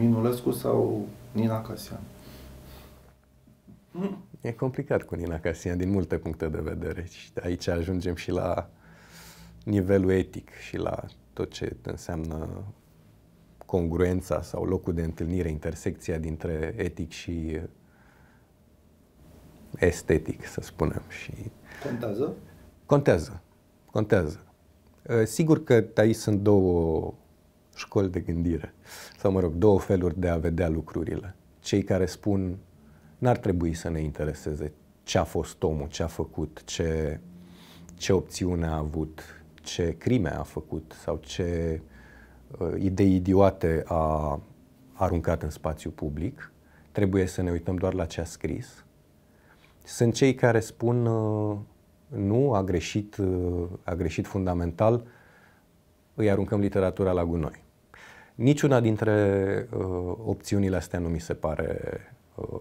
Minulescu sau Nina Casian. E complicat cu Nina Casian din multe puncte de vedere. Și aici ajungem și la nivelul etic și la tot ce înseamnă congruența sau locul de întâlnire, intersecția dintre etic și estetic, să spunem. Și contează? Contează. Contează. Sigur că aici sunt două școli de gândire. Sau, mă rog, două feluri de a vedea lucrurile. Cei care spun n-ar trebui să ne intereseze ce a fost omul, ce a făcut, ce, ce opțiune a avut, ce crime a făcut sau ce uh, idei idiote a aruncat în spațiu public. Trebuie să ne uităm doar la ce a scris. Sunt cei care spun uh, nu, a greșit, uh, a greșit fundamental, îi aruncăm literatura la gunoi. Niciuna dintre uh, opțiunile astea nu mi se pare uh,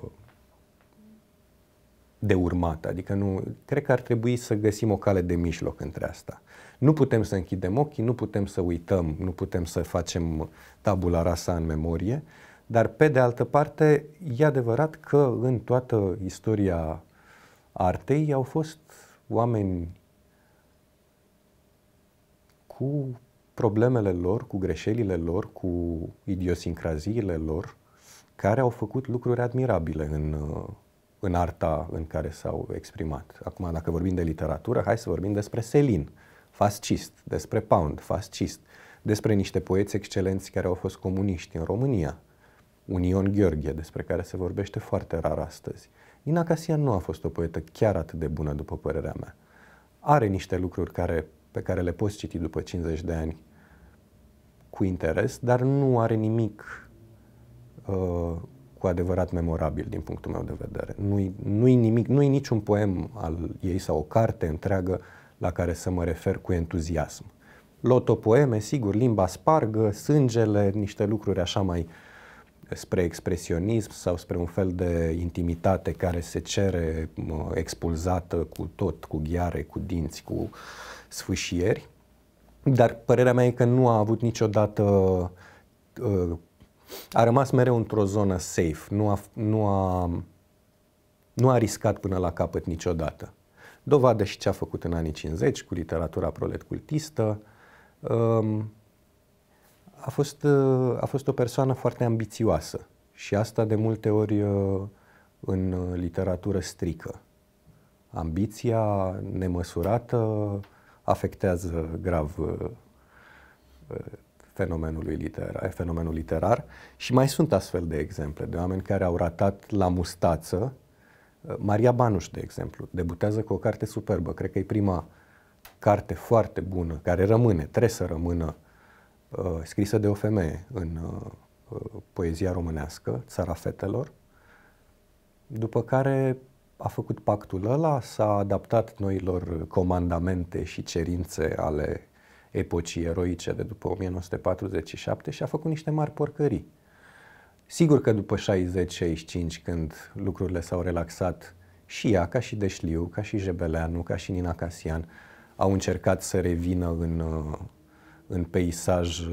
de urmat. Adică nu, cred că ar trebui să găsim o cale de mijloc între asta. Nu putem să închidem ochii, nu putem să uităm, nu putem să facem tabula rasa în memorie, dar pe de altă parte e adevărat că în toată istoria artei au fost oameni cu problemele lor, cu greșelile lor, cu idiosincraziile lor, care au făcut lucruri admirabile în, uh, în arta în care s-au exprimat. Acum, dacă vorbim de literatură, hai să vorbim despre Selin, fascist, despre Pound, fascist, despre niște poeți excelenți care au fost comuniști în România, Union Gheorghe, despre care se vorbește foarte rar astăzi. Ina Casian nu a fost o poetă chiar atât de bună, după părerea mea. Are niște lucruri care, pe care le poți citi după 50 de ani cu interes, dar nu are nimic uh, cu adevărat memorabil din punctul meu de vedere. Nu-i, nu-i, nimic, nu-i niciun poem al ei sau o carte întreagă la care să mă refer cu entuziasm. Lotopoeme, sigur, limba spargă, sângele, niște lucruri așa mai spre expresionism sau spre un fel de intimitate care se cere uh, expulzată cu tot, cu ghiare, cu dinți, cu sfâșieri dar părerea mea e că nu a avut niciodată uh, a rămas mereu într-o zonă safe, nu a, nu a, nu a riscat până la capăt niciodată. Dovadă și ce a făcut în anii 50 cu literatura prolet-cultistă. Um, a fost, uh, a fost o persoană foarte ambițioasă și asta de multe ori uh, în literatură strică. Ambiția nemăsurată, afectează grav uh, fenomenul literar, fenomenul literar și mai sunt astfel de exemple de oameni care au ratat la mustață. Uh, Maria Banuș, de exemplu, debutează cu o carte superbă, cred că e prima carte foarte bună, care rămâne, trebuie să rămână, uh, scrisă de o femeie în uh, uh poezia românească, Țara Fetelor, după care a făcut pactul ăla, s-a adaptat noilor comandamente și cerințe ale epocii eroice de după 1947 și a făcut niște mari porcării. Sigur că după 60-65, când lucrurile s-au relaxat, și ea, ca și Deșliu, ca și Jebeleanu, ca și Nina Casian, au încercat să revină în, în peisaj uh,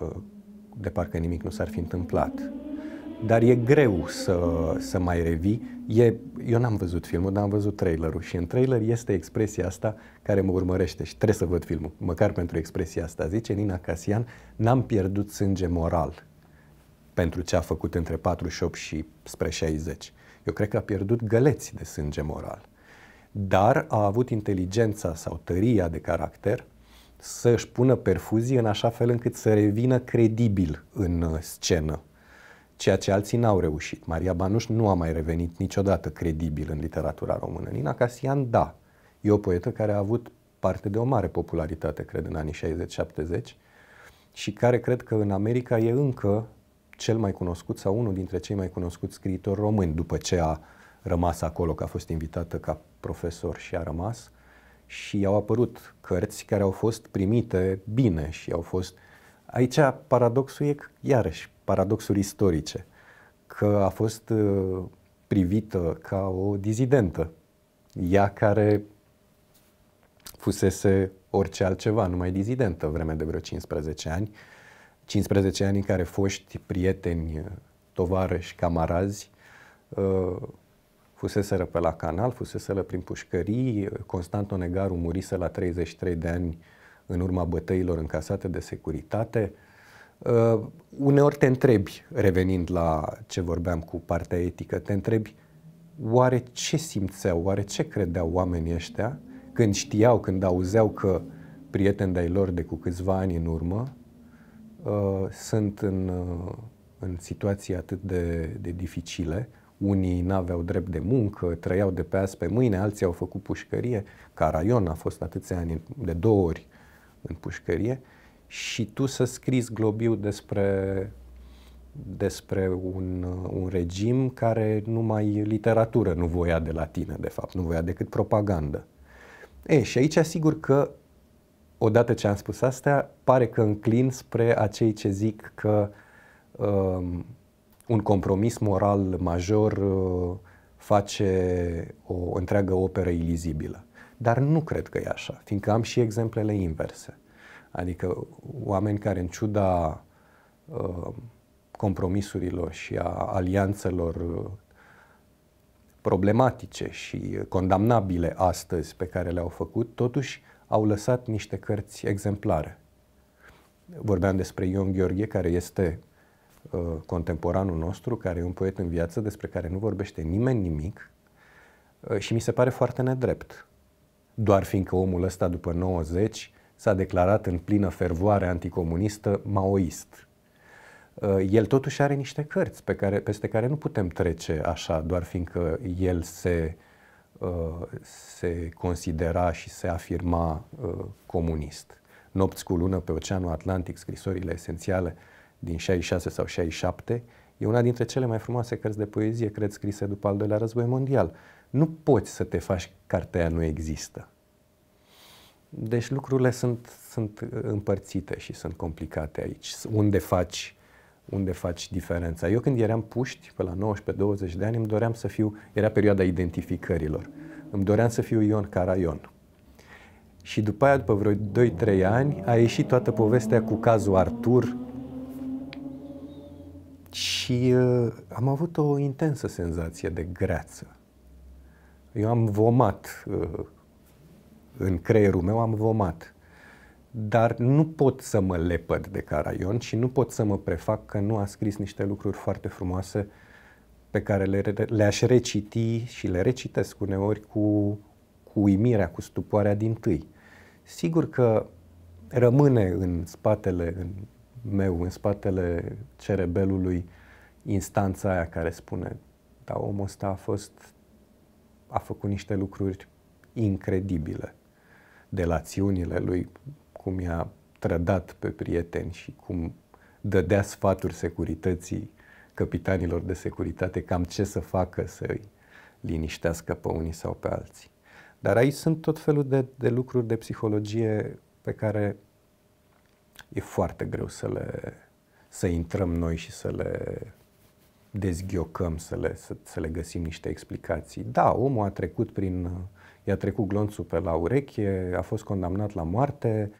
uh, de parcă nimic nu s-ar fi întâmplat dar e greu să, să mai revii. E, eu n-am văzut filmul, dar am văzut trailerul și în trailer este expresia asta care mă urmărește și trebuie să văd filmul, măcar pentru expresia asta. Zice Nina Casian, n-am pierdut sânge moral pentru ce a făcut între 48 și spre 60. Eu cred că a pierdut găleți de sânge moral, dar a avut inteligența sau tăria de caracter să-și pună perfuzii în așa fel încât să revină credibil în uh, scenă ceea ce alții n-au reușit. Maria Banuș nu a mai revenit niciodată credibil în literatura română. Nina Casian, da, e o poetă care a avut parte de o mare popularitate, cred, în anii 60-70 și care cred că în America e încă cel mai cunoscut sau unul dintre cei mai cunoscuți scriitori români, după ce a rămas acolo, că a fost invitată ca profesor și a rămas. Și au apărut cărți care au fost primite bine și au fost uh, Aici paradoxul e, iarăși, paradoxuri istorice, că a fost uh, privită ca o dizidentă, ea care fusese orice altceva, numai dizidentă, vreme de vreo 15 ani, 15 ani în care foști prieteni, uh, tovarăși, camarazi, uh, fuseseră pe la canal, fuseseră prin pușcării, Constant Onegaru murise la 33 de ani în urma bătăilor încasate de securitate. Uh, uneori te întrebi, revenind la ce vorbeam cu partea etică, te întrebi oare ce simțeau, oare ce credeau oamenii ăștia când știau, când auzeau că prieteni de-ai lor de cu câțiva ani în urmă uh, sunt în, uh, în situații atât de, de dificile, unii n-aveau drept de muncă, trăiau de pe azi pe mâine, alții au făcut pușcărie. Caraion a fost atâția ani de două ori în pușcărie și tu să scrii globiu despre, despre un, un regim care numai literatură nu voia de la tine, de fapt, nu voia decât propagandă. E, și aici asigur că, odată ce am spus astea, pare că înclin spre acei ce zic că um, un compromis moral major uh, face o întreagă operă ilizibilă. Dar nu cred că e așa, fiindcă am și exemplele inverse. Adică oameni care, în ciuda uh, compromisurilor și a alianțelor uh, problematice și condamnabile astăzi pe care le-au făcut, totuși au lăsat niște cărți exemplare. Vorbeam despre Ion Gheorghe, care este uh, contemporanul nostru, care e un poet în viață despre care nu vorbește nimeni nimic uh, și mi se pare foarte nedrept doar fiindcă omul ăsta după 90 s-a declarat în plină fervoare anticomunistă maoist. Uh, el totuși are niște cărți pe care, peste care nu putem trece așa, doar fiindcă el se, uh, se considera și se afirma uh, comunist. Nopți cu lună pe Oceanul Atlantic, scrisorile esențiale din 66 sau 67, e una dintre cele mai frumoase cărți de poezie, cred, scrise după al doilea război mondial nu poți să te faci cartea nu există. Deci lucrurile sunt, sunt împărțite și sunt complicate aici. Unde faci, unde faci diferența? Eu când eram puști, pe la 19-20 de ani, îmi doream să fiu, era perioada identificărilor, îmi doream să fiu Ion Caraion. Și după aia, după vreo 2-3 ani, a ieșit toată povestea cu cazul Artur. Și uh, am avut o intensă senzație de greață eu am vomat uh, în creierul meu, am vomat. Dar nu pot să mă lepăd de Caraion și nu pot să mă prefac că nu a scris niște lucruri foarte frumoase pe care le, le-aș reciti și le recitesc uneori cu, cu uimirea, cu stupoarea din tâi. Sigur că rămâne în spatele în meu, în spatele cerebelului, instanța aia care spune, da, omul ăsta a fost a făcut niște lucruri incredibile. Delațiunile lui, cum i-a trădat pe prieteni și cum dădea sfaturi securității capitanilor de securitate cam ce să facă să-i liniștească pe unii sau pe alții. Dar aici sunt tot felul de, de lucruri de psihologie pe care e foarte greu să le să intrăm noi și să le dezghiocăm, să le, să, să le găsim niște explicații. Da, omul a trecut prin, i-a trecut glonțul pe la ureche, a fost condamnat la moarte.